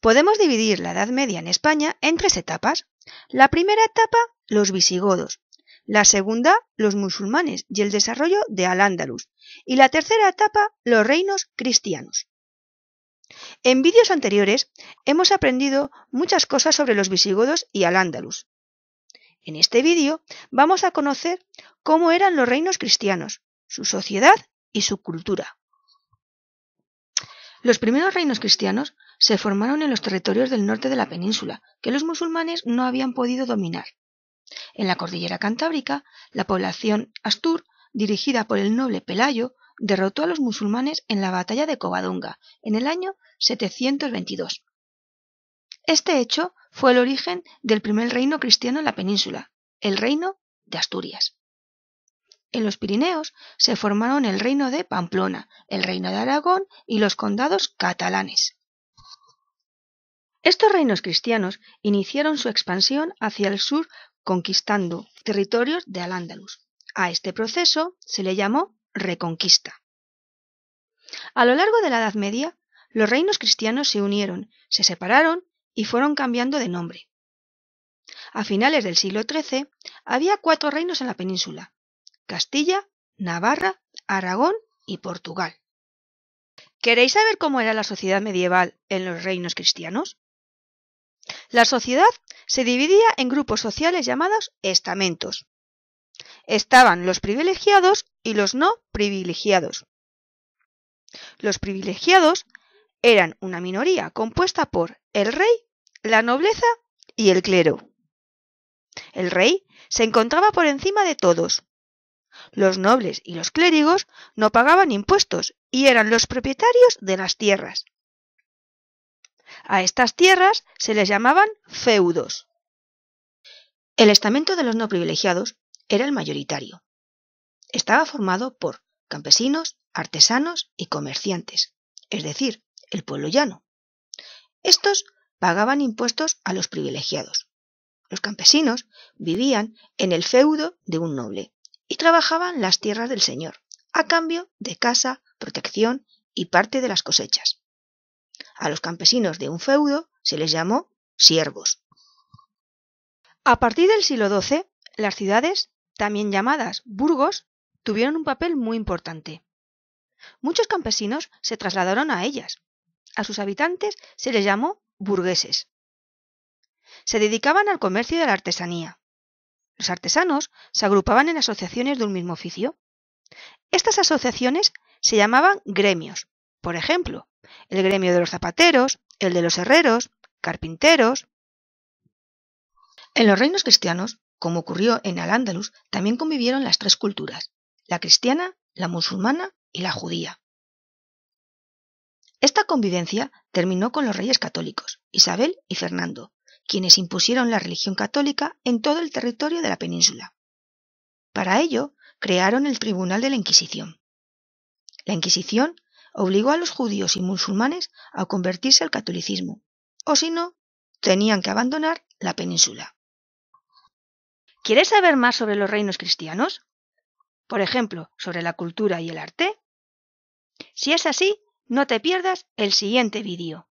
Podemos dividir la Edad Media en España en tres etapas. La primera etapa, los visigodos. La segunda, los musulmanes y el desarrollo de Al-Ándalus. Y la tercera etapa, los reinos cristianos. En vídeos anteriores hemos aprendido muchas cosas sobre los visigodos y al-Ándalus. En este vídeo vamos a conocer cómo eran los reinos cristianos, su sociedad y su cultura. Los primeros reinos cristianos se formaron en los territorios del norte de la península, que los musulmanes no habían podido dominar. En la cordillera cantábrica, la población Astur, dirigida por el noble Pelayo, derrotó a los musulmanes en la batalla de Covadonga en el año 722. Este hecho fue el origen del primer reino cristiano en la península, el reino de Asturias. En los Pirineos se formaron el reino de Pamplona, el reino de Aragón y los condados catalanes. Estos reinos cristianos iniciaron su expansión hacia el sur conquistando territorios de al A este proceso se le llamó Reconquista. A lo largo de la Edad Media, los reinos cristianos se unieron, se separaron y fueron cambiando de nombre. A finales del siglo XIII había cuatro reinos en la península, Castilla, Navarra, Aragón y Portugal. ¿Queréis saber cómo era la sociedad medieval en los reinos cristianos? La sociedad se dividía en grupos sociales llamados estamentos. Estaban los privilegiados y los no privilegiados. Los privilegiados eran una minoría compuesta por el rey, la nobleza y el clero. El rey se encontraba por encima de todos. Los nobles y los clérigos no pagaban impuestos y eran los propietarios de las tierras. A estas tierras se les llamaban feudos. El estamento de los no privilegiados era el mayoritario. Estaba formado por campesinos, artesanos y comerciantes, es decir, el pueblo llano. Estos pagaban impuestos a los privilegiados. Los campesinos vivían en el feudo de un noble y trabajaban las tierras del señor, a cambio de casa, protección y parte de las cosechas. A los campesinos de un feudo se les llamó siervos. A partir del siglo XII, las ciudades, también llamadas burgos, tuvieron un papel muy importante. Muchos campesinos se trasladaron a ellas. A sus habitantes se les llamó burgueses. Se dedicaban al comercio y a la artesanía. Los artesanos se agrupaban en asociaciones de un mismo oficio. Estas asociaciones se llamaban gremios. Por ejemplo, el gremio de los zapateros, el de los herreros, carpinteros. En los reinos cristianos, como ocurrió en Al-Ándalus, también convivieron las tres culturas la cristiana, la musulmana y la judía. Esta convivencia terminó con los reyes católicos, Isabel y Fernando, quienes impusieron la religión católica en todo el territorio de la península. Para ello, crearon el Tribunal de la Inquisición. La Inquisición obligó a los judíos y musulmanes a convertirse al catolicismo, o si no, tenían que abandonar la península. ¿Quieres saber más sobre los reinos cristianos? por ejemplo, sobre la cultura y el arte? Si es así, no te pierdas el siguiente vídeo.